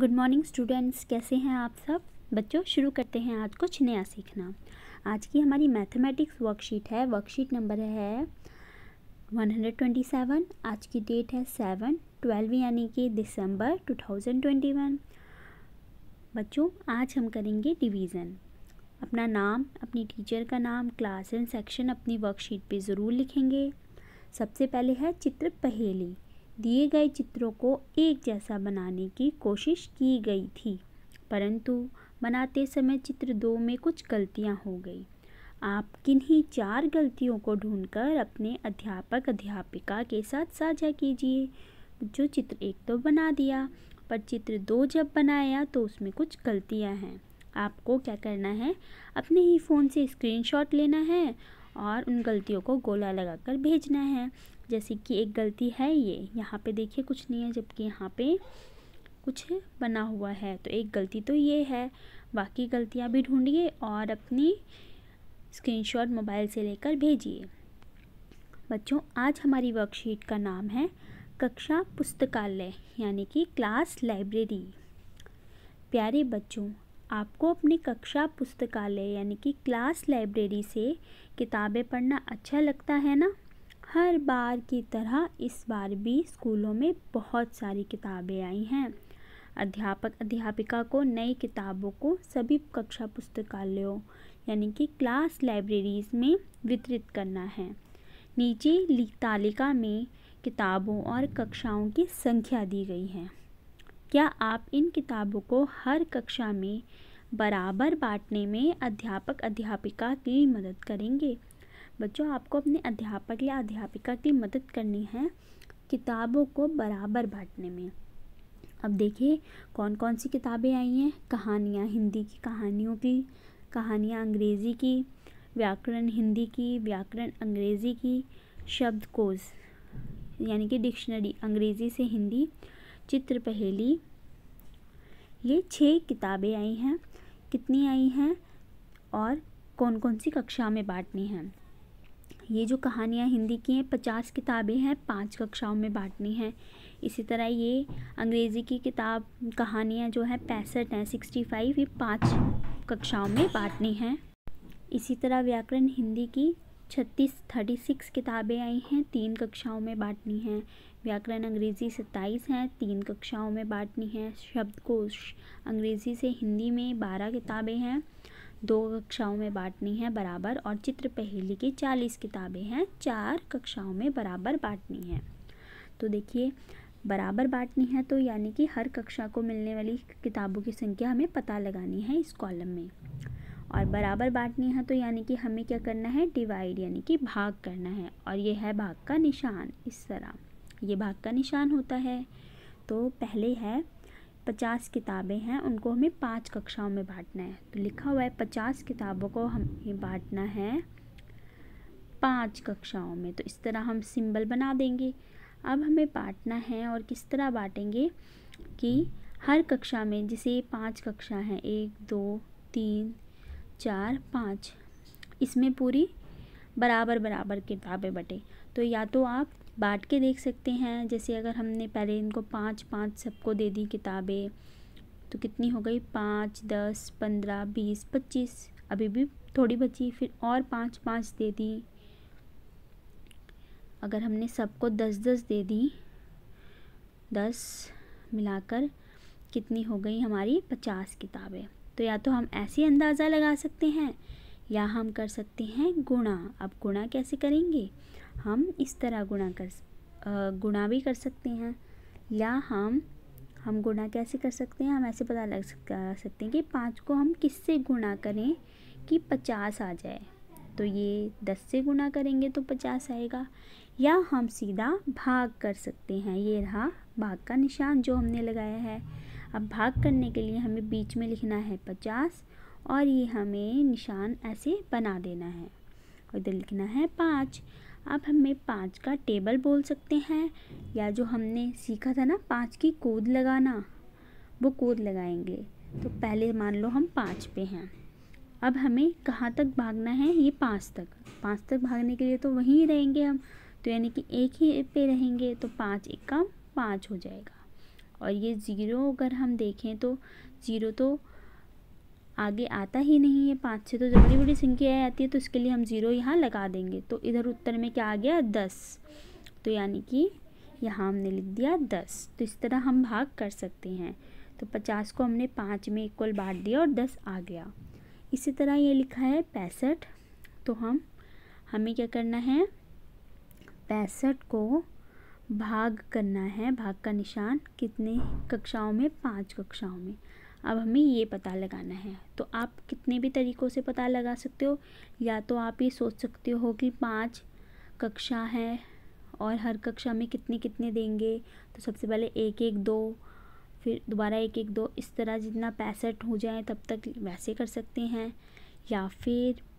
good morning students कैसे हैं आप सब बच्चों शुरू करते हैं आज कुछ नया सीखना आज की हमारी मैथमेटिक्स वर्कशीट है वर्कशीट नंबर है 127 आज की डेट है 7 12 यानी कि दिसंबर 2021 बच्चों आज हम करेंगे डिवीज़न अपना नाम अपनी टीचर का नाम क्लास एंड सेक्शन अपनी वर्कशीट पे ज़रूर लिखेंगे सबसे पहले है चित्र पहेली दिए गए चित्रों को एक जैसा बनाने की कोशिश की गई थी परंतु बनाते समय चित्र दो में कुछ गलतियां हो गई आप किन्हीं चार गलतियों को ढूंढकर अपने अध्यापक अध्यापिका के साथ साझा कीजिए जो चित्र एक तो बना दिया पर चित्र दो जब बनाया तो उसमें कुछ गलतियां हैं आपको क्या करना है अपने ही फ़ोन से स्क्रीनशॉट लेना है और उन गलतियों को गोला लगाकर भेजना है जैसे कि एक गलती है ये यहाँ पे देखिए कुछ नहीं है जबकि यहाँ पे कुछ बना हुआ है तो एक गलती तो ये है बाकी गलतियाँ भी ढूंढिए और अपनी स्क्रीनशॉट मोबाइल से लेकर भेजिए बच्चों आज हमारी वर्कशीट का नाम है कक्षा पुस्तकालय यानी कि क्लास लाइब्रेरी प्यारे बच्चों आपको अपनी कक्षा पुस्तकालय यानी कि क्लास लाइब्रेरी से किताबें पढ़ना अच्छा लगता है ना हर बार की तरह इस बार भी स्कूलों में बहुत सारी किताबें आई हैं अध्यापक अध्यापिका को नई किताबों को सभी कक्षा पुस्तकालयों यानी कि क्लास लाइब्रेरीज़ में वितरित करना है नीचे तालिका में किताबों और कक्षाओं की संख्या दी गई है क्या आप इन किताबों को हर कक्षा में बराबर बाँटने में अध्यापक अध्यापिका की मदद करेंगे बच्चों आपको अपने अध्यापक या अध्यापिका की मदद करनी है किताबों को बराबर बाँटने में अब देखिए कौन कौन सी किताबें आई हैं कहानियाँ हिंदी की कहानियों की कहानियाँ अंग्रेज़ी की व्याकरण हिंदी की व्याकरण अंग्रेज़ी की शब्दकोश यानी कि डिक्शनरी अंग्रेज़ी से हिंदी चित्र पहेली ये छः किताबें आई हैं कितनी आई हैं और कौन कौन सी कक्षा में बांटनी हैं ये जो कहानियाँ हिंदी की हैं पचास किताबें हैं पाँच कक्षाओं में बांटनी हैं इसी तरह ये अंग्रेज़ी की किताब कहानियाँ जो हैं पैंसठ हैं सिक्सटी फाइव ये पाँच कक्षाओं में बांटनी हैं इसी तरह व्याकरण हिंदी की छत्तीस थर्टी सिक्स किताबें आई हैं तीन कक्षाओं में बांटनी हैं व्याकरण अंग्रेज़ी सत्ताईस हैं तीन कक्षाओं में बांटनी हैं शब्दकोश अंग्रेज़ी से हिंदी में बारह किताबें हैं दो कक्षाओं में बांटनी हैं बराबर और चित्र पहेली की चालीस किताबें हैं चार कक्षाओं में बराबर बांटनी हैं तो देखिए बराबर बांटनी है तो यानी कि हर कक्षा को मिलने वाली किताबों की संख्या हमें पता लगानी है इस कॉलम में और बराबर बांटनी है तो यानी कि हमें क्या करना है डिवाइड यानी कि भाग करना है और ये है भाग का निशान इस तरह ये भाग का निशान होता है तो पहले है पचास किताबें हैं उनको हमें पाँच कक्षाओं में बांटना है तो लिखा हुआ है पचास किताबों को हमें बांटना है पाँच कक्षाओं में तो इस तरह हम सिंबल बना देंगे अब हमें बांटना है और किस तरह बांटेंगे कि हर कक्षा में जैसे पांच कक्षा हैं एक दो तीन चार पाँच इसमें पूरी बराबर बराबर किताबें बटे तो या तो आप बांट के देख सकते हैं जैसे अगर हमने पहले इनको पाँच पाँच सबको दे दी किताबें तो कितनी हो गई पाँच दस पंद्रह बीस पच्चीस अभी भी थोड़ी बची फिर और पाँच पाँच दे दी अगर हमने सबको दस दस दे दी दस मिलाकर कितनी हो गई हमारी पचास किताबें तो या तो हम ऐसे अंदाज़ा लगा सकते हैं या हम कर सकते हैं गुणा अब गुणा कैसे करेंगे हम इस तरह गुणा कर गुणा भी कर सकते हैं या हम हम गुणा कैसे कर सकते हैं हम ऐसे पता लग सकते हैं कि पाँच को हम किससे गुणा करें कि पचास आ जाए तो ये दस से गुणा करेंगे तो पचास आएगा या हम सीधा भाग कर सकते हैं ये रहा भाग का निशान जो हमने लगाया है अब भाग करने के लिए हमें बीच में लिखना है पचास और ये हमें निशान ऐसे बना देना है और इधर लिखना है पाँच अब हमें पाँच का टेबल बोल सकते हैं या जो हमने सीखा था ना पाँच की कोद लगाना वो कोद लगाएंगे तो पहले मान लो हम पाँच पे हैं अब हमें कहाँ तक भागना है ये पाँच तक पाँच तक भागने के लिए तो वहीं रहेंगे हम तो यानी कि एक ही पे रहेंगे तो पाँच एक का पाँच हो जाएगा और ये ज़ीरो अगर हम देखें तो ज़ीरो तो आगे आता ही नहीं है पाँच छः तो जब बड़ी बड़ी संख्या आती है तो इसके लिए हम ज़ीरो यहाँ लगा देंगे तो इधर उत्तर में क्या आ गया दस तो यानी कि यहाँ हमने लिख दिया दस तो इस तरह हम भाग कर सकते हैं तो पचास को हमने पाँच में इक्वल बांट दिया और दस आ गया इसी तरह ये लिखा है पैंसठ तो हम हमें क्या करना है पैंसठ को भाग करना है भाग का निशान कितने कक्षाओं में पाँच कक्षाओं में अब हमें ये पता लगाना है तो आप कितने भी तरीक़ों से पता लगा सकते हो या तो आप ये सोच सकते हो कि पाँच कक्षा है और हर कक्षा में कितने कितने देंगे तो सबसे पहले एक एक दो फिर दोबारा एक एक दो इस तरह जितना पैंसठ हो जाए तब तक वैसे कर सकते हैं या फिर